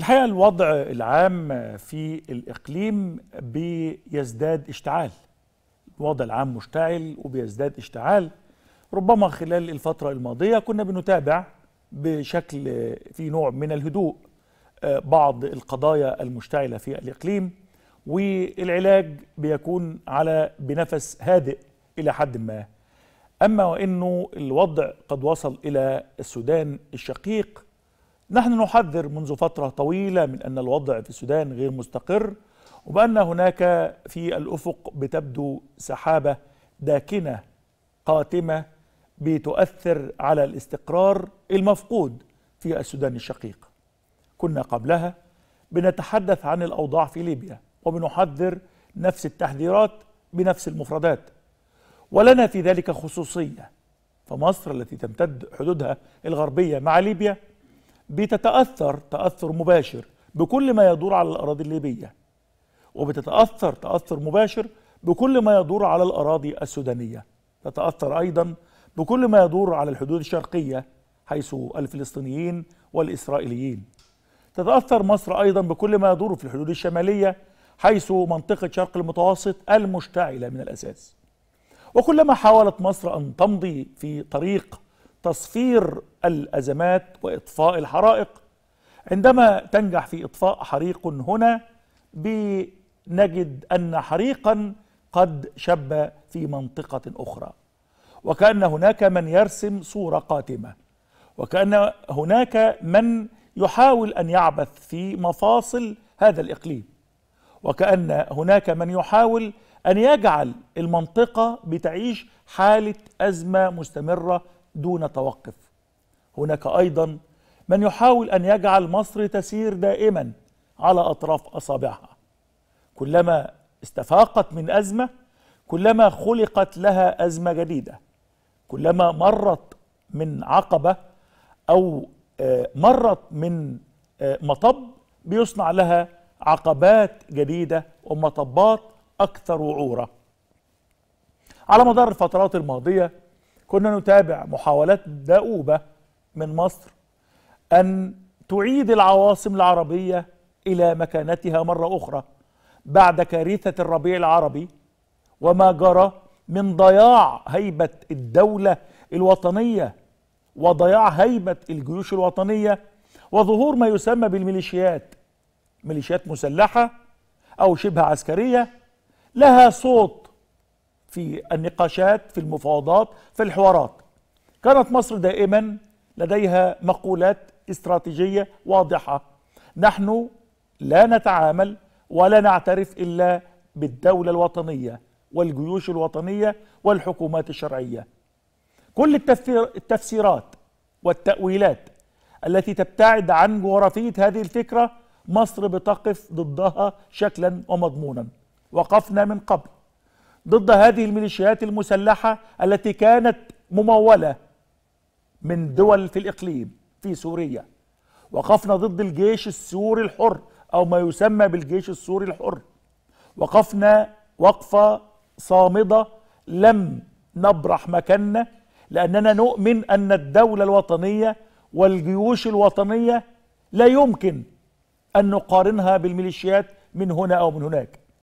الحقيقة الوضع العام في الإقليم بيزداد اشتعال الوضع العام مشتعل وبيزداد اشتعال ربما خلال الفترة الماضية كنا بنتابع بشكل في نوع من الهدوء آه، بعض القضايا المشتعلة في الإقليم والعلاج بيكون على بنفس هادئ إلى حد ما أما وإنه الوضع قد وصل إلى السودان الشقيق نحن نحذر منذ فترة طويلة من أن الوضع في السودان غير مستقر وبأن هناك في الأفق بتبدو سحابة داكنة قاتمة بتؤثر على الاستقرار المفقود في السودان الشقيق كنا قبلها بنتحدث عن الأوضاع في ليبيا وبنحذر نفس التحذيرات بنفس المفردات ولنا في ذلك خصوصية فمصر التي تمتد حدودها الغربية مع ليبيا بتتأثر تأثر مباشر بكل ما يدور على الأراضي الليبية وبتتأثر تأثر مباشر بكل ما يدور على الأراضي السودانية تتأثر أيضا بكل ما يدور على الحدود الشرقية حيث الفلسطينيين والإسرائيليين تتأثر مصر أيضا بكل ما يدور في الحدود الشمالية حيث منطقة شرق المتوسط المشتعلة من الأساس وكلما حاولت مصر أن تمضي في طريق تصفير الأزمات وإطفاء الحرائق عندما تنجح في إطفاء حريق هنا بنجد أن حريقا قد شب في منطقة أخرى وكأن هناك من يرسم صورة قاتمة وكأن هناك من يحاول أن يعبث في مفاصل هذا الإقليم وكأن هناك من يحاول أن يجعل المنطقة بتعيش حالة أزمة مستمرة دون توقف هناك أيضا من يحاول أن يجعل مصر تسير دائما على أطراف أصابعها كلما استفاقت من أزمة كلما خلقت لها أزمة جديدة كلما مرت من عقبة أو آه، مرت من آه، مطب بيصنع لها عقبات جديدة ومطبات أكثر وعورة على مدار الفترات الماضية كنا نتابع محاولات دؤوبة من مصر أن تعيد العواصم العربية إلى مكانتها مرة أخرى بعد كارثة الربيع العربي وما جرى من ضياع هيبة الدولة الوطنية وضياع هيبة الجيوش الوطنية وظهور ما يسمى بالميليشيات ميليشيات مسلحة أو شبه عسكرية لها صوت في النقاشات في المفاوضات في الحوارات كانت مصر دائما لديها مقولات استراتيجية واضحة نحن لا نتعامل ولا نعترف إلا بالدولة الوطنية والجيوش الوطنية والحكومات الشرعية كل التفسيرات والتأويلات التي تبتعد عن جغرافية هذه الفكرة مصر بتقف ضدها شكلا ومضمونا وقفنا من قبل ضد هذه الميليشيات المسلحة التي كانت ممولة من دول في الإقليم في سوريا وقفنا ضد الجيش السوري الحر أو ما يسمى بالجيش السوري الحر وقفنا وقفة صامدة لم نبرح مكاننا لأننا نؤمن أن الدولة الوطنية والجيوش الوطنية لا يمكن أن نقارنها بالميليشيات من هنا أو من هناك